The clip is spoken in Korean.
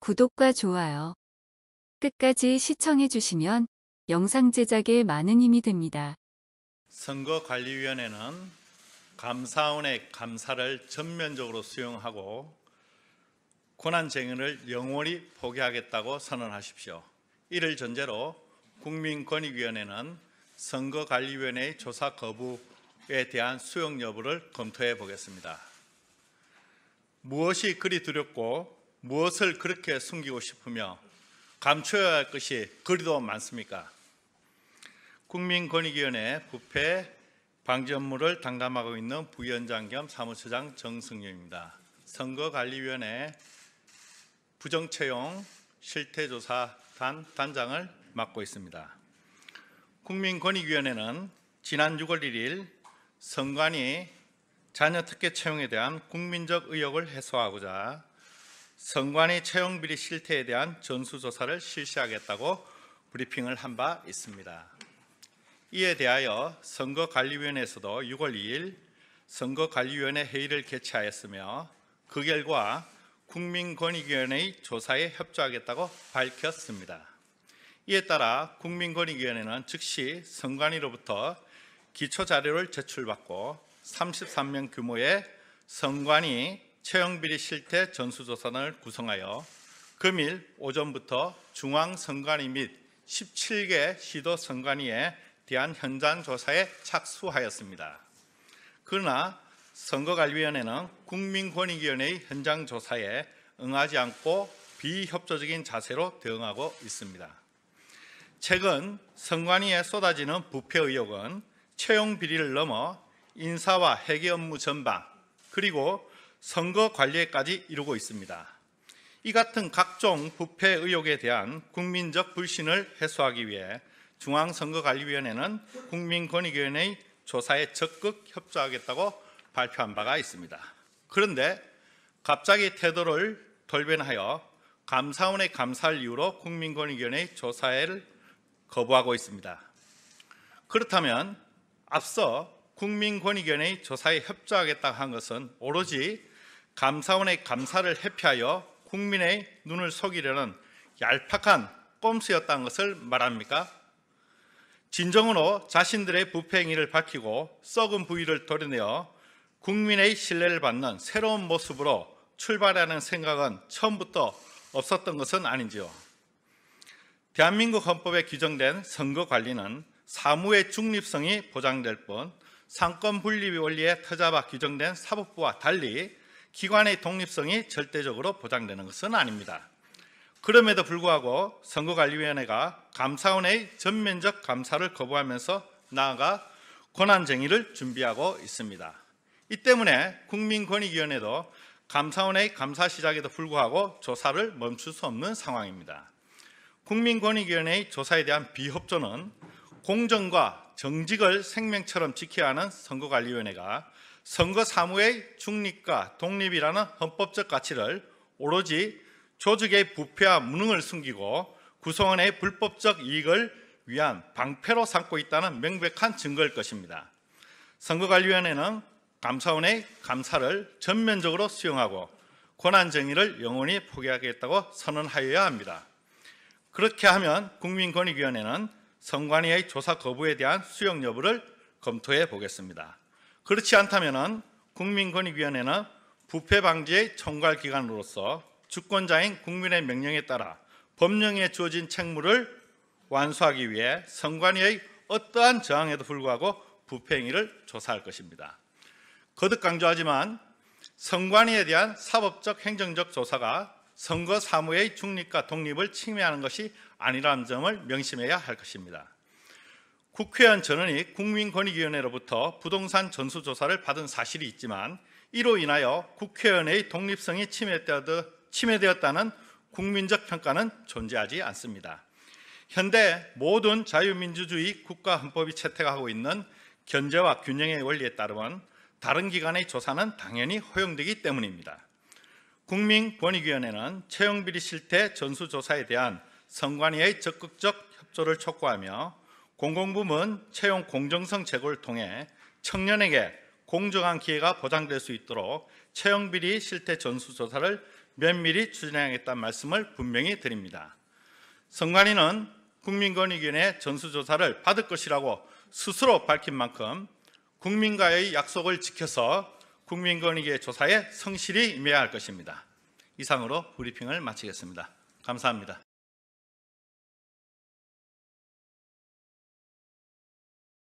구독과 좋아요, 끝까지 시청해주시면 영상 제작에 많은 힘이 됩니다. 선거관리위원회는 감사원의 감사를 전면적으로 수용하고 권한쟁의를 영원히 포기하겠다고 선언하십시오. 이를 전제로 국민권익위원회는 선거관리위원회의 조사 거부에 대한 수용 여부를 검토해 보겠습니다. 무엇이 그리 두렵고 무엇을 그렇게 숨기고 싶으며 감춰야 할 것이 그리도 많습니까? 국민권익위원회 부패 방지 업무를 담당하고 있는 부위원장 겸 사무처장 정승용입니다 선거관리위원회 부정채용 실태조사단 단장을 맡고 있습니다. 국민권익위원회는 지난 6월 1일 선관위 자녀특혜 채용에 대한 국민적 의혹을 해소하고자 선관위 채용 비리 실태에 대한 전수조사를 실시하겠다고 브리핑을 한 바 있습니다. 이에 대하여 선거관리위원회에서도 6월 2일 선거관리위원회 회의를 개최하였으며 그 결과 국민권익위원회의 조사에 협조하겠다고 밝혔습니다. 이에 따라 국민권익위원회는 즉시 선관위로부터 기초자료를 제출받고 33명 규모의 선관위 채용비리 실태 전수조사단을 구성하여 금일 오전부터 중앙선관위 및 17개 시도 선관위에 대한 현장 조사에 착수하였습니다. 그러나 선거관리위원회는 국민권익위원회의 현장 조사에 응하지 않고 비협조적인 자세로 대응하고 있습니다. 최근 선관위에 쏟아지는 부패 의혹은 채용 비리를 넘어 인사와 회계 업무 전방 그리고 선거 관리에까지 이루고 있습니다. 이 같은 각종 부패 의혹에 대한 국민적 불신을 해소하기 위해 중앙선거관리위원회는 국민권익위원회의 조사에 적극 협조하겠다고 발표한 바가 있습니다. 그런데 갑자기 태도를 돌변하여 감사원의 감사를 이유로 국민권익위원회의 조사를 거부하고 있습니다. 그렇다면 앞서 국민권익위원회의 조사에 협조하겠다 한 것은 오로지 감사원의 감사를 회피하여 국민의 눈을 속이려는 얄팍한 꼼수였다는 것을 말합니까? 진정으로 자신들의 부패행위를 밝히고 썩은 부위를 도려내어 국민의 신뢰를 받는 새로운 모습으로 출발하는 생각은 처음부터 없었던 것은 아닌지요. 대한민국 헌법에 규정된 선거 관리는 사무의 중립성이 보장될 뿐 상권 분립 원리에 터잡아 규정된 사법부와 달리 기관의 독립성이 절대적으로 보장되는 것은 아닙니다. 그럼에도 불구하고 선거관리위원회가 감사원의 전면적 감사를 거부하면서 나아가 권한쟁의를 준비하고 있습니다. 이 때문에 국민권익위원회도 감사원의 감사 시작에도 불구하고 조사를 멈출 수 없는 상황입니다. 국민권익위원회의 조사에 대한 비협조는 공정과 정직을 생명처럼 지켜야 하는 선거관리위원회가 선거 사무의 중립과 독립이라는 헌법적 가치를 오로지 조직의 부패와 무능을 숨기고 구성원의 불법적 이익을 위한 방패로 삼고 있다는 명백한 증거일 것입니다. 선거관리위원회는 감사원의 감사를 전면적으로 수용하고 권한 정의를 영원히 포기하겠다고 선언하여야 합니다. 그렇게 하면 국민권익위원회는 선관위의 조사 거부에 대한 수용 여부를 검토해 보겠습니다. 그렇지 않다면 국민권익위원회는 부패 방지의 총괄 기관으로서 주권자인 국민의 명령에 따라 법령에 주어진 책무를 완수하기 위해 선관위의 어떠한 저항에도 불구하고 부패 행위를 조사할 것입니다. 거듭 강조하지만 선관위에 대한 사법적 행정적 조사가 선거 사무의 중립과 독립을 침해하는 것이 아니라는 점을 명심해야 할 것입니다. 국회의원 전원이 국민권익위원회로부터 부동산 전수조사를 받은 사실이 있지만 이로 인하여 국회의원의 독립성이 침해되었다는 국민적 평가는 존재하지 않습니다. 현대 모든 자유민주주의 국가헌법이 채택하고 있는 견제와 균형의 원리에 따르면 다른 기관의 조사는 당연히 허용되기 때문입니다. 국민권익위원회는 채용비리 실태 전수조사에 대한 선관위의 적극적 협조를 촉구하며 공공부문 채용 공정성 제고를 통해 청년에게 공정한 기회가 보장될 수 있도록 채용 비리 실태 전수 조사를 면밀히 추진해야겠다는 말씀을 분명히 드립니다. 선관위는 국민권익위원회 전수조사를 받을 것이라고 스스로 밝힌 만큼 국민과의 약속을 지켜서 국민권익위의 조사에 성실히 임해야 할 것입니다. 이상으로 브리핑을 마치겠습니다. 감사합니다.